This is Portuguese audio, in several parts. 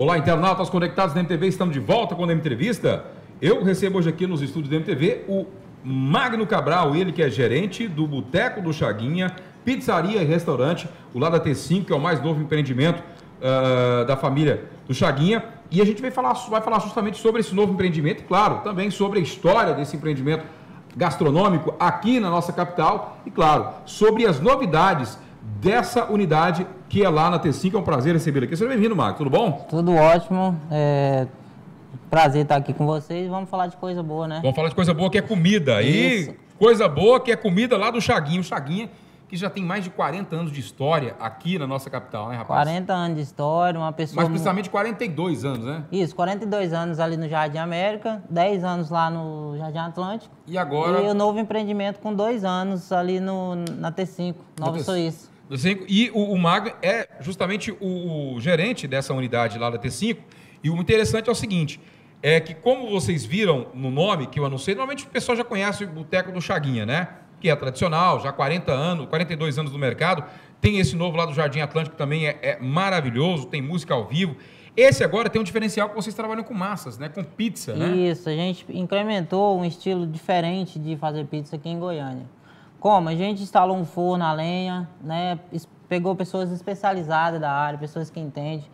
Olá, internautas conectados na MTV, estamos de volta com a entrevista. Eu recebo hoje aqui nos estúdios da MTV o Magno Cabral, ele que é gerente do Boteco do Chaguinha, pizzaria e restaurante, o lado da T5, que é o mais novo empreendimento uh, da família do Chaguinha. E a gente vai falar, vai falar justamente sobre esse novo empreendimento, claro, também sobre a história desse empreendimento gastronômico aqui na nossa capital e, claro, sobre as novidades dessa unidade que é lá na T5. É um prazer recebê-lo aqui. Seja bem-vindo, Marco. Tudo bom? Tudo ótimo. É... Prazer estar aqui com vocês. Vamos falar de coisa boa, né? Vamos falar de coisa boa que é comida. Isso. E coisa boa que é comida lá do Chaguinho. O Chaguinho que já tem mais de 40 anos de história aqui na nossa capital, né, rapaz? 40 anos de história, uma pessoa. Mas precisamente 42 anos, né? Isso, 42 anos ali no Jardim América, 10 anos lá no Jardim Atlântico. E agora. E o novo empreendimento com dois anos ali no, na T5, Nova Suíça e o, o Magno é justamente o, o, gerente dessa unidade lá da T5. E o interessante é o seguinte: é que, como vocês viram no nome que eu anunciei, normalmente o pessoal já conhece o Boteco do Chaguinha, né? Que é tradicional, já 40 anos, 42 anos no mercado. Tem esse novo lá do Jardim Atlântico também é, é maravilhoso, tem música ao vivo. Esse agora tem um diferencial que vocês trabalham com massas, né? Com pizza, né? Isso, a gente incrementou um estilo diferente de fazer pizza aqui em Goiânia. Como? A gente instalou um forno a lenha, né? pegou pessoas especializadas da área, pessoas que entendem.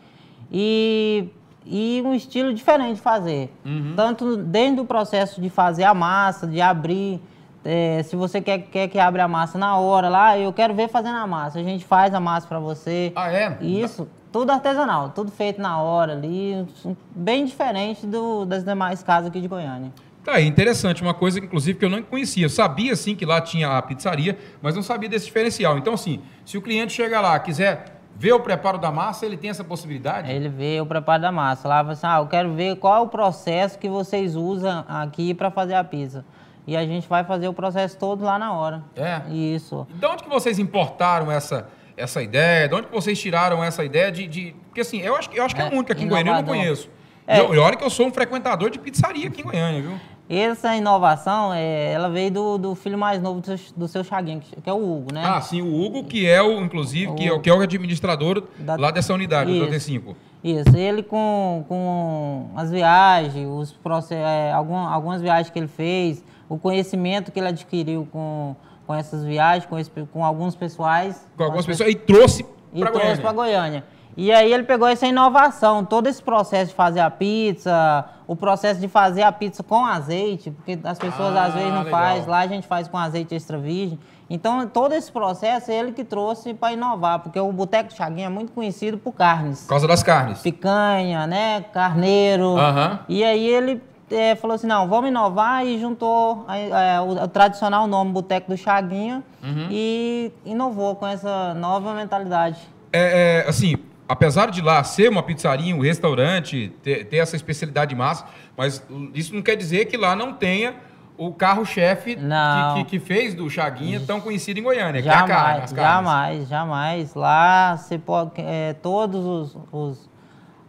E, e um estilo diferente de fazer. Uhum. Tanto dentro do processo de fazer a massa, de abrir. É, se você quer, quer que abra a massa na hora lá, eu quero ver fazendo a massa. A gente faz a massa para você. Ah, é? Isso. Tudo artesanal, tudo feito na hora ali, bem diferente do, das demais casas aqui de Goiânia. Tá aí, interessante, uma coisa inclusive que eu não conhecia. Eu sabia sim que lá tinha a pizzaria, mas não sabia desse diferencial. Então, assim, se o cliente chega lá, quiser ver o preparo da massa, ele tem essa possibilidade? Ele vê o preparo da massa. Lá assim, ah, eu quero ver qual é o processo que vocês usam aqui para fazer a pizza. E a gente vai fazer o processo todo lá na hora. É. Isso. de onde que vocês importaram essa essa ideia? De onde que vocês tiraram essa ideia de, de... porque assim, eu acho, eu acho que é, é única aqui em Goiânia, eu não conheço. É. E olha que eu sou um frequentador de pizzaria aqui em Goiânia, viu? essa inovação, é, ela veio do, do, filho mais novo do seu, do seu Chaguinho, que é o Hugo, né? Ah, sim, o Hugo, que é o, inclusive, o que, é, que é o administrador da, lá dessa unidade, isso, do T5. Isso, ele com, com as viagens, os process é, algumas, algumas viagens que ele fez, o conhecimento que ele adquiriu com, com essas viagens, com, esse, com alguns pessoais. Com algumas pessoas, pessoas, e trouxe para Goiânia. para Goiânia. E aí ele pegou essa inovação, todo esse processo de fazer a pizza, o processo de fazer a pizza com azeite, porque as pessoas ah, às vezes não ah, legal. faz, lá a gente faz com azeite extra virgem. Então, todo esse processo é ele que trouxe para inovar, porque o Boteco Chaguinha é muito conhecido por carnes. Por causa das carnes. Picanha, né? Carneiro. Uhum. E aí ele é, falou assim, não, vamos inovar e juntou é, o, o, tradicional nome Boteco do Chaguinha uhum. e inovou com essa nova mentalidade. é, é assim, apesar de lá ser uma pizzaria, um restaurante, ter, ter essa especialidade massa, mas isso não quer dizer que lá não tenha o carro-chefe que, que, que, fez do Chaguinha tão conhecido em Goiânia, jamais, que é a carne, as Jamais, jamais. Lá você pode. É, todos os, os,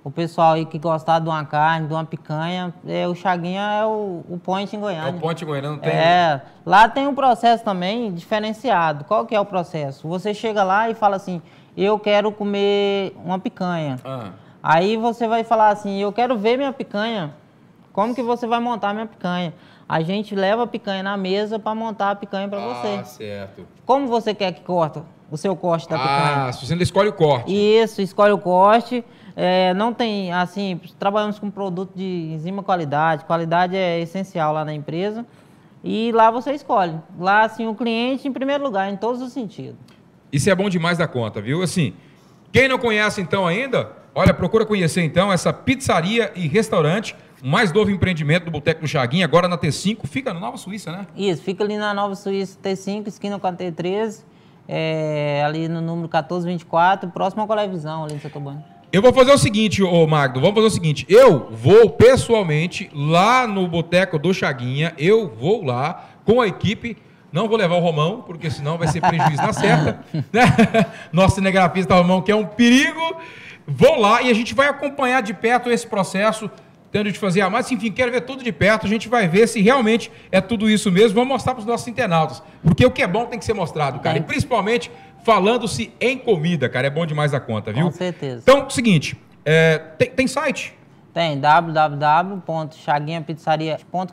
O pessoal aí que gostar de uma carne, de uma picanha, é, o Chaguinha é o, o ponte em Goiânia. É o ponte em Goiânia, não tem. É. Lá tem um processo também diferenciado. Qual que é o processo? Você chega lá e fala assim eu quero comer uma picanha. Ah. Aí você vai falar assim, eu quero ver minha picanha. Como que você vai montar minha picanha? A gente leva a picanha na mesa para montar a picanha para ah, você. Ah, certo. Como você quer que corta? O seu corte da ah, picanha. Ah, você ainda escolhe o corte. Isso, escolhe o corte. É, não tem, assim, trabalhamos com produto de enzima qualidade. Qualidade é essencial lá na empresa. E lá você escolhe. Lá, assim, o cliente em primeiro lugar, em todos os sentidos. Isso é bom demais da conta, viu? Assim, quem não conhece então ainda, olha, procura conhecer então essa pizzaria e restaurante, mais novo empreendimento do Boteco do Chaguinho, agora na T5, fica na Nova Suíça, né? Isso, fica ali na Nova Suíça, T5, esquina com a T13, é, ali no número 1424, próximo à Colevisão, ali no Setobano. Eu vou fazer o seguinte, ô Magno, vamos fazer o seguinte. Eu vou pessoalmente lá no Boteco do Chaguinha, eu vou lá com a equipe não vou levar o Romão, porque senão vai ser prejuízo na certa. Né? Nosso cinegrafista Romão, que é um perigo. Vou lá e a gente vai acompanhar de perto esse processo, tendo de fazer a mais. Enfim, quero ver tudo de perto. A gente vai ver se realmente é tudo isso mesmo. Vamos mostrar para os nossos internautas. Porque o que é bom tem que ser mostrado, cara. E é. principalmente falando-se em comida, cara. É bom demais a conta, viu? Com certeza. Então, seguinte, é, tem, tem site? Tem www.chaguinhapizzaria.com.br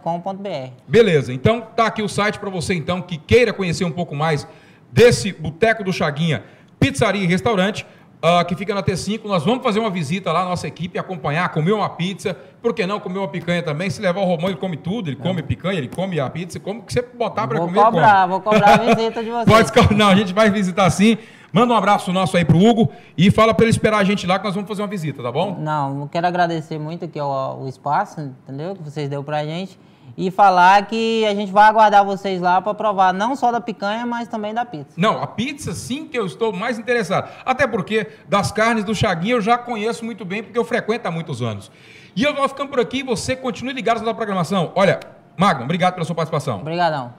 Beleza, então tá aqui o site para você então que queira conhecer um pouco mais desse Boteco do Chaguinha, pizzaria e restaurante. Uh, que fica na T5. Nós vamos fazer uma visita lá, nossa equipe, acompanhar, comer uma pizza. Por que não comer uma picanha também? Se levar o Romão, ele come tudo. Ele é. come picanha, ele come a pizza. Como que você botar para comer? Vou cobrar, vou cobrar a visita de vocês. Pode, não, a gente vai visitar sim. Manda um abraço nosso aí pro Hugo e fala para ele esperar a gente lá que nós vamos fazer uma visita, tá bom? Não, quero agradecer muito aqui o, o espaço, entendeu? Que vocês deu pra gente. E falar que a gente vai aguardar vocês lá para provar não só da picanha, mas também da pizza. Não, a pizza sim que eu estou mais interessado. Até porque das carnes do Chaguinho eu já conheço muito bem, porque eu frequento há muitos anos. E eu vou ficando por aqui, você continue ligado na programação. Olha, Magno, obrigado pela sua participação. Obrigadão.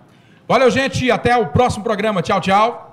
Valeu, gente. Até o próximo programa. Tchau, tchau.